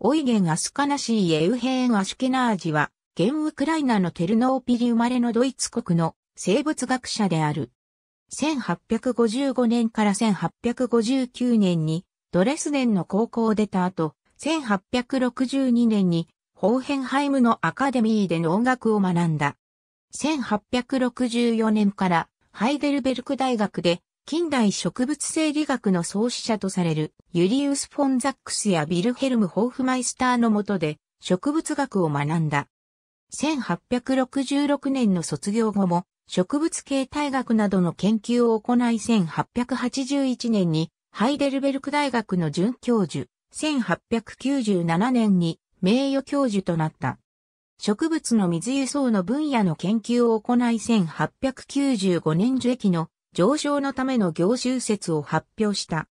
オイゲン・アスカナシー・エウヘーン・アシュケナージは、現ウクライナのテルノーピリ生まれのドイツ国の生物学者である。1855年から1859年にドレスデンの高校を出た後、1862年にホーヘンハイムのアカデミーでの音楽を学んだ。1864年からハイデルベルク大学で近代植物生理学の創始者とされるユリウス・フォンザックスやビルヘルム・ホーフマイスターの下で植物学を学んだ。1866年の卒業後も植物形態学などの研究を行い1881年にハイデルベルク大学の准教授、1897年に名誉教授となった。植物の水輸送の分野の研究を行い1895年樹液の上昇のための業集説を発表した。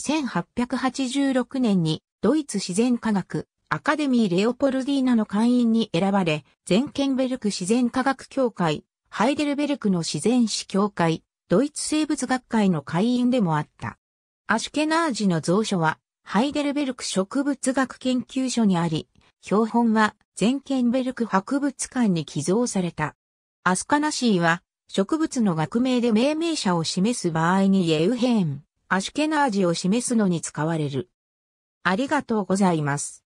1886年にドイツ自然科学アカデミーレオポルディーナの会員に選ばれ、ゼンケンベルク自然科学協会、ハイデルベルクの自然史協会、ドイツ生物学会の会員でもあった。アシュケナージの蔵書は、ハイデルベルク植物学研究所にあり、標本はゼンケンベルク博物館に寄贈された。アスカナシーは植物の学名で命名者を示す場合にエウヘーン、アシュケナージを示すのに使われる。ありがとうございます。